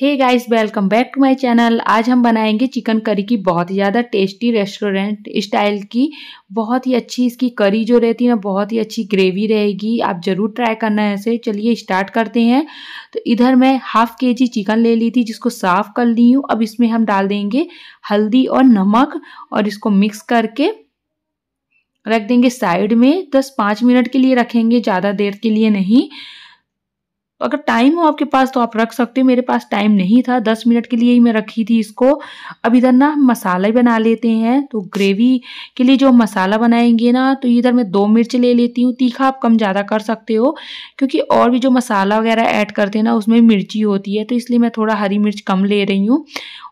hey guys welcome back to my channel आज हम बनाएंगे चिकन करी की बहुत ही ज़्यादा टेस्टी रेस्टोरेंट स्टाइल की बहुत ही अच्छी इसकी करी जो रहती है ना बहुत ही अच्छी ग्रेवी रहेगी आप ज़रूर ट्राई करना है ऐसे चलिए स्टार्ट करते हैं तो इधर मैं हाफ़ के जी चिकन ले ली थी जिसको साफ़ कर ली हूँ अब इसमें हम डाल देंगे हल्दी और नमक और इसको मिक्स करके रख देंगे साइड में दस पाँच मिनट के लिए रखेंगे ज़्यादा देर के लिए नहीं अगर टाइम हो आपके पास तो आप रख सकते हो मेरे पास टाइम नहीं था दस मिनट के लिए ही मैं रखी थी इसको अब इधर ना मसाला ही बना लेते हैं तो ग्रेवी के लिए जो मसाला बनाएंगे ना तो इधर मैं दो मिर्च ले लेती हूँ तीखा आप कम ज़्यादा कर सकते हो क्योंकि और भी जो मसाला वगैरह ऐड करते हैं ना उसमें मिर्ची होती है तो इसलिए मैं थोड़ा हरी मिर्च कम ले रही हूँ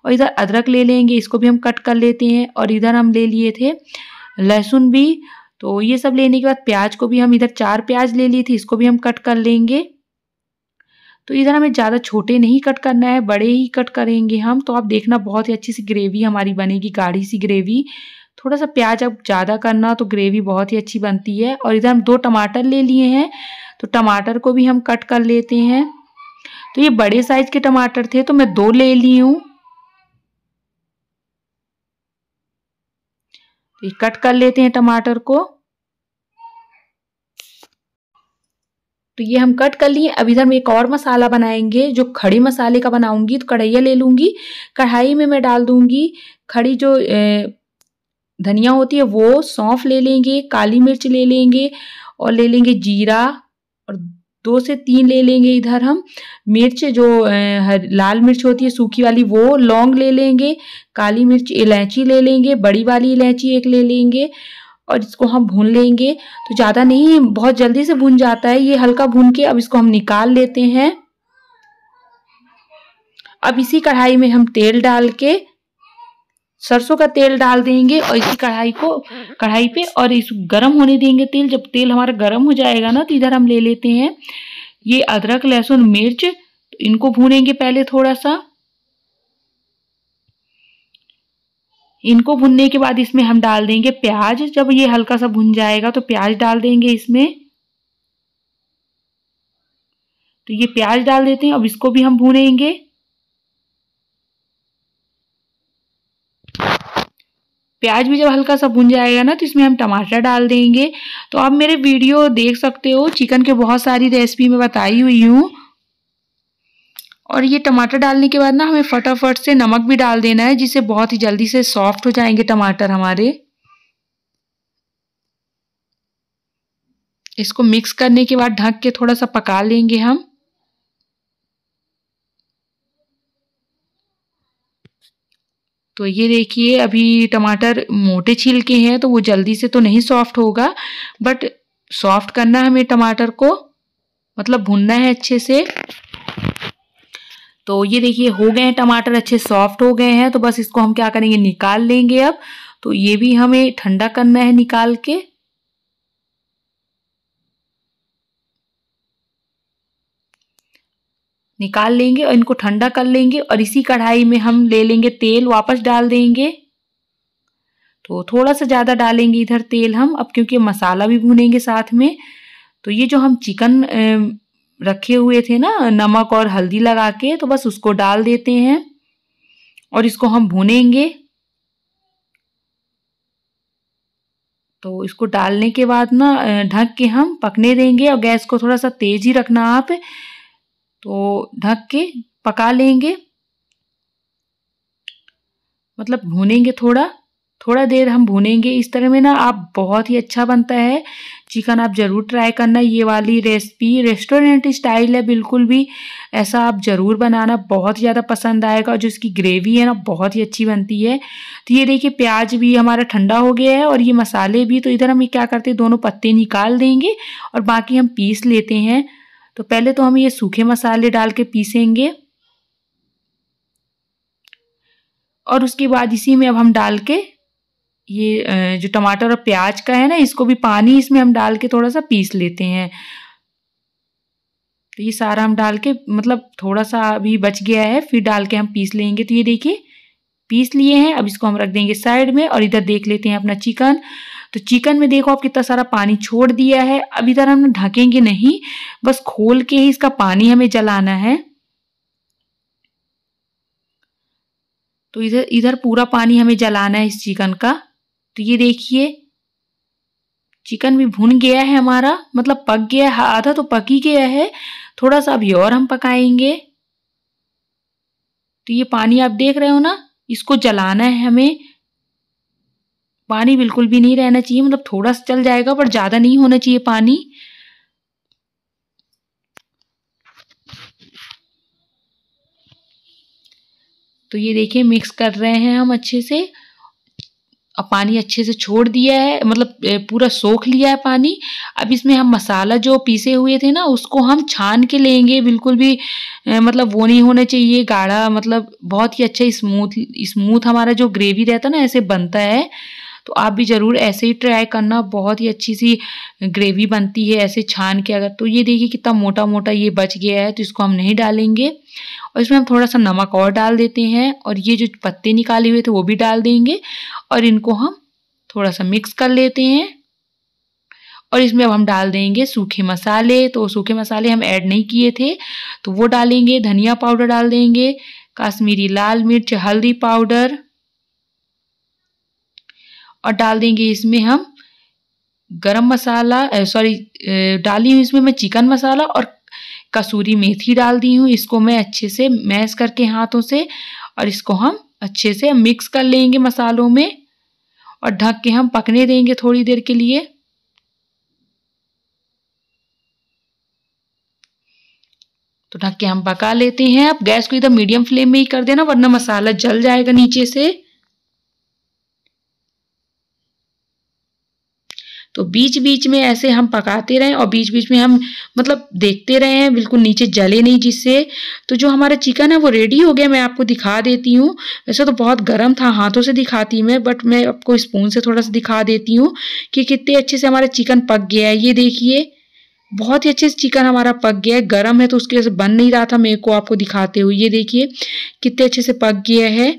और इधर अदरक ले लेंगे इसको भी हम कट कर लेते हैं और इधर हम ले लिए थे लहसुन भी तो ये सब लेने के बाद प्याज को भी हम इधर चार प्याज ले ली थी इसको भी हम कट कर लेंगे तो इधर हमें ज़्यादा छोटे नहीं कट करना है बड़े ही कट करेंगे हम तो आप देखना बहुत ही अच्छी सी ग्रेवी हमारी बनेगी गाढ़ी सी ग्रेवी थोड़ा सा प्याज अब ज़्यादा करना तो ग्रेवी बहुत ही अच्छी बनती है और इधर हम दो टमाटर ले लिए हैं तो टमाटर को भी हम कट कर लेते हैं तो ये बड़े साइज के टमाटर थे तो मैं दो ले ली हूँ तो ये कट कर लेते हैं टमाटर को तो ये हम कट कर लिए अभी इधर हम एक और मसाला बनाएंगे जो खड़े मसाले का बनाऊंगी तो कढ़ाइया ले लूँगी कढ़ाई में मैं डाल दूँगी खड़ी जो धनिया होती है वो सौंफ ले लेंगे काली मिर्च ले लेंगे और ले लेंगे जीरा और दो से तीन ले लेंगे इधर हम मिर्च जो लाल मिर्च होती है सूखी वाली वो लौंग ले लेंगे काली मिर्च इलायची ले लेंगे बड़ी वाली इलायची एक ले लेंगे और इसको हम भून लेंगे तो ज़्यादा नहीं बहुत जल्दी से भून जाता है ये हल्का भून के अब इसको हम निकाल लेते हैं अब इसी कढ़ाई में हम तेल डाल के सरसों का तेल डाल देंगे और इसी कढ़ाई को कढ़ाई पे और इस गरम होने देंगे तेल जब तेल हमारा गरम हो जाएगा ना तो इधर हम ले लेते हैं ये अदरक लहसुन मिर्च तो इनको भूनेंगे पहले थोड़ा सा इनको भुनने के बाद इसमें हम डाल देंगे प्याज जब ये हल्का सा भुन जाएगा तो प्याज डाल देंगे इसमें तो ये प्याज डाल देते हैं अब इसको भी हम भूनेंगे प्याज भी जब हल्का सा भुन जाएगा ना तो इसमें हम टमाटर डाल देंगे तो आप मेरे वीडियो देख सकते हो चिकन के बहुत सारी रेसिपी में बताई हुई हूँ और ये टमाटर डालने के बाद ना हमें फटाफट से नमक भी डाल देना है जिससे बहुत ही जल्दी से सॉफ्ट हो जाएंगे टमाटर हमारे इसको मिक्स करने के बाद ढक के थोड़ा सा पका लेंगे हम तो ये देखिए अभी टमाटर मोटे छिलके हैं तो वो जल्दी से तो नहीं सॉफ्ट होगा बट सॉफ्ट करना हमें टमाटर को मतलब भुनना है अच्छे से तो ये देखिए हो गए हैं टमाटर अच्छे सॉफ्ट हो गए हैं तो बस इसको हम क्या करेंगे निकाल लेंगे अब तो ये भी हमें ठंडा करना है निकाल के निकाल लेंगे और इनको ठंडा कर लेंगे और इसी कढ़ाई में हम ले लेंगे तेल वापस डाल देंगे तो थोड़ा सा ज़्यादा डालेंगे इधर तेल हम अब क्योंकि मसाला भी भूनेंगे साथ में तो ये जो हम चिकन रखे हुए थे ना नमक और हल्दी लगा के तो बस उसको डाल देते हैं और इसको हम भूनेंगे तो इसको डालने के बाद ना ढक के हम पकने देंगे और गैस को थोड़ा सा तेज ही रखना आप तो ढक के पका लेंगे मतलब भूनेंगे थोड़ा थोड़ा देर हम भूनेंगे इस तरह में ना आप बहुत ही अच्छा बनता है चिकन आप ज़रूर ट्राई करना ये वाली रेसिपी रेस्टोरेंट स्टाइल है बिल्कुल भी ऐसा आप ज़रूर बनाना बहुत ज़्यादा पसंद आएगा और जो इसकी ग्रेवी है ना बहुत ही अच्छी बनती है तो ये देखिए प्याज भी हमारा ठंडा हो गया है और ये मसाले भी तो इधर हम क्या करते हैं दोनों पत्ते निकाल देंगे और बाकी हम पीस लेते हैं तो पहले तो हम ये सूखे मसाले डाल के पीसेंगे और उसके बाद इसी में अब हम डाल के ये जो टमाटर और प्याज का है ना इसको भी पानी इसमें हम डाल के थोड़ा सा पीस लेते हैं तो ये सारा हम डाल के मतलब थोड़ा सा अभी बच गया है फिर डाल के हम पीस लेंगे तो ये देखिए पीस लिए हैं अब इसको हम रख देंगे साइड में और इधर देख लेते हैं अपना चिकन तो चिकन में देखो आप कितना सारा पानी छोड़ दिया है अब इधर हम ढकेंगे नहीं बस खोल के ही इसका पानी हमें जलाना है तो इधर इधर पूरा पानी हमें जलाना है इस चिकन का तो ये देखिए चिकन भी भुन गया है हमारा मतलब पक गया है आधा तो पक ही गया है थोड़ा सा अभी और हम पकाएंगे तो ये पानी आप देख रहे हो ना इसको जलाना है हमें पानी बिल्कुल भी नहीं रहना चाहिए मतलब थोड़ा सा चल जाएगा पर ज़्यादा नहीं होना चाहिए पानी तो ये देखिए मिक्स कर रहे हैं हम अच्छे से अब पानी अच्छे से छोड़ दिया है मतलब पूरा सोख लिया है पानी अब इसमें हम मसाला जो पीसे हुए थे ना उसको हम छान के लेंगे बिल्कुल भी मतलब वो नहीं होना चाहिए गाढ़ा मतलब बहुत ही अच्छा स्मूथ स्मूथ हमारा जो ग्रेवी रहता है ना ऐसे बनता है तो आप भी ज़रूर ऐसे ही ट्राई करना बहुत ही अच्छी सी ग्रेवी बनती है ऐसे छान के अगर तो ये देखिए कितना मोटा मोटा ये बच गया है तो इसको हम नहीं डालेंगे और इसमें हम थोड़ा सा नमक और डाल देते हैं और ये जो पत्ते निकाले हुए थे वो भी डाल देंगे और इनको हम थोड़ा सा मिक्स कर लेते हैं और इसमें अब हम डाल देंगे सूखे मसाले तो सूखे मसाले हम ऐड नहीं किए थे तो वो डालेंगे धनिया पाउडर डाल देंगे काश्मीरी लाल मिर्च हल्दी पाउडर और डाल देंगे इसमें हम गरम मसाला सॉरी डाली हूँ इसमें मैं चिकन मसाला और कसूरी मेथी डाल दी हूँ इसको मैं अच्छे से मैश करके हाथों से और इसको हम अच्छे से मिक्स कर लेंगे मसालों में और ढक के हम पकने देंगे थोड़ी देर के लिए तो ढक के हम पका लेते हैं अब गैस को एकदम मीडियम फ्लेम में ही कर देना वरना मसाला जल जाएगा नीचे से तो बीच बीच में ऐसे हम पकाते रहें और बीच बीच में हम मतलब देखते रहे हैं बिल्कुल नीचे जले नहीं जिससे तो जो हमारा चिकन है वो रेडी हो गया मैं आपको दिखा देती हूँ वैसे तो बहुत गर्म था हाथों से दिखाती मैं बट मैं आपको स्पून से थोड़ा सा दिखा देती हूँ कि कितने अच्छे से हमारा चिकन पक गया है ये देखिए बहुत ही अच्छे से चिकन हमारा पक गया है गर्म है तो उसकी वजह से बन नहीं रहा था मेरे को आपको दिखाते हुए ये देखिए कितने अच्छे से पक गया है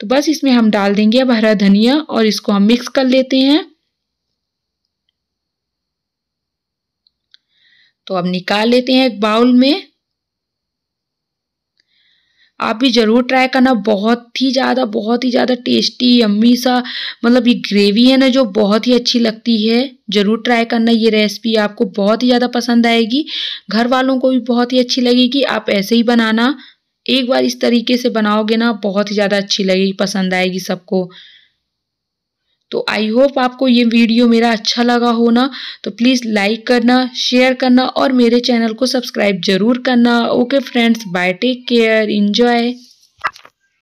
तो बस इसमें हम डाल देंगे अब हरा धनिया और इसको हम मिक्स कर लेते हैं तो अब निकाल लेते हैं एक बाउल में आप भी ज़रूर ट्राई करना बहुत ही ज़्यादा बहुत ही ज़्यादा टेस्टी अम्मी सा मतलब ये ग्रेवी है ना जो बहुत ही अच्छी लगती है ज़रूर ट्राई करना ये रेसिपी आपको बहुत ही ज़्यादा पसंद आएगी घर वालों को भी बहुत ही अच्छी लगेगी आप ऐसे ही बनाना एक बार इस तरीके से बनाओगे ना बहुत ही ज़्यादा अच्छी लगेगी पसंद आएगी सबको तो आई होप आपको ये वीडियो मेरा अच्छा लगा हो ना तो प्लीज़ लाइक करना शेयर करना और मेरे चैनल को सब्सक्राइब ज़रूर करना okay friends bye take care enjoy